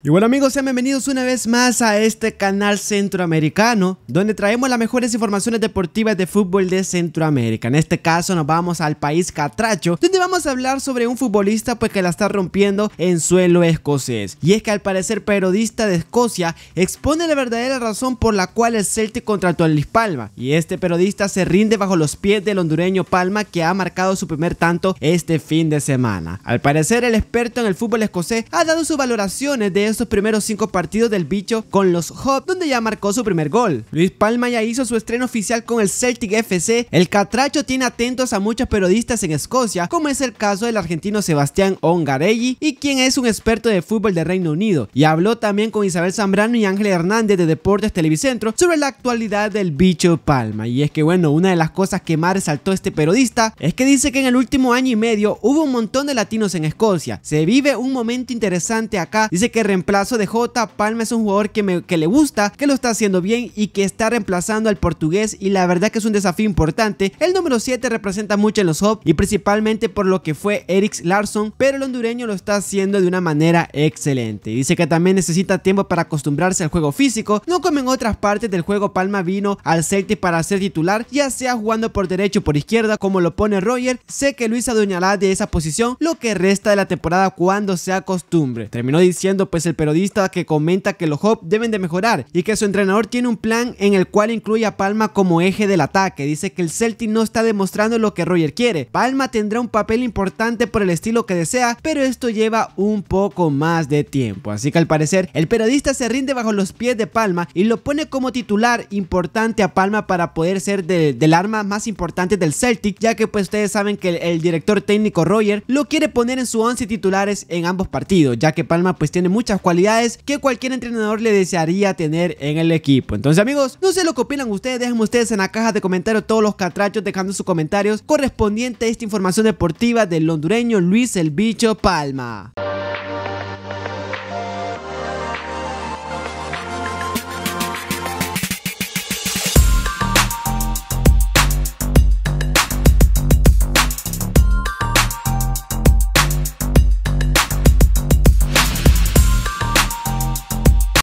Y bueno amigos, sean bienvenidos una vez más a este canal centroamericano donde traemos las mejores informaciones deportivas de fútbol de Centroamérica. En este caso nos vamos al país catracho donde vamos a hablar sobre un futbolista pues que la está rompiendo en suelo escocés. Y es que al parecer periodista de Escocia expone la verdadera razón por la cual el Celtic contrató a Luis Palma y este periodista se rinde bajo los pies del hondureño Palma que ha marcado su primer tanto este fin de semana. Al parecer el experto en el fútbol escocés ha dado sus valoraciones de estos primeros cinco partidos del bicho con los Hop, donde ya marcó su primer gol. Luis Palma ya hizo su estreno oficial con el Celtic FC. El catracho tiene atentos a muchos periodistas en Escocia, como es el caso del argentino Sebastián Ongarelli, y quien es un experto de fútbol de Reino Unido. Y habló también con Isabel Zambrano y Ángel Hernández de Deportes Televicentro sobre la actualidad del bicho Palma. Y es que bueno, una de las cosas que más resaltó este periodista es que dice que en el último año y medio hubo un montón de latinos en Escocia. Se vive un momento interesante acá. Dice que reemplazo de J. Palma es un jugador que, me, le gusta, que lo está haciendo bien y que está reemplazando al portugués y la verdad que es un desafío importante. El número 7 representa mucho en los hop y principalmente por lo que fue Eriks Larsson, pero el hondureño lo está haciendo de una manera excelente. Dice que también necesita tiempo para acostumbrarse al juego físico, no comen en otras partes del juego Palma vino al Celtic para ser titular, ya sea jugando por derecho o por izquierda como lo pone Roger, sé que Luis adueñará de esa posición lo que resta de la temporada cuando se acostumbre, Terminó diciendo pues el periodista que comenta que los Hop deben de mejorar y que su entrenador tiene un plan en el cual incluye a Palma como eje del ataque. Dice que el Celtic no está demostrando lo que Roger quiere. Palma tendrá un papel importante por el estilo que desea, pero esto lleva un poco más de tiempo. Así que al parecer, el periodista se rinde bajo los pies de Palma y lo pone como titular importante a Palma para poder ser del arma más importante del Celtic, ya que pues ustedes saben que el, director técnico Roger lo quiere poner en su 11 titulares en ambos partidos, ya que Palma pues tiene muchas cualidades que cualquier entrenador le desearía tener en el equipo. Entonces amigos, no sé lo que opinan ustedes, déjenme ustedes en la caja de comentarios todos los catrachos dejando sus comentarios correspondiente a esta información deportiva del hondureño Luis El Bicho Palma.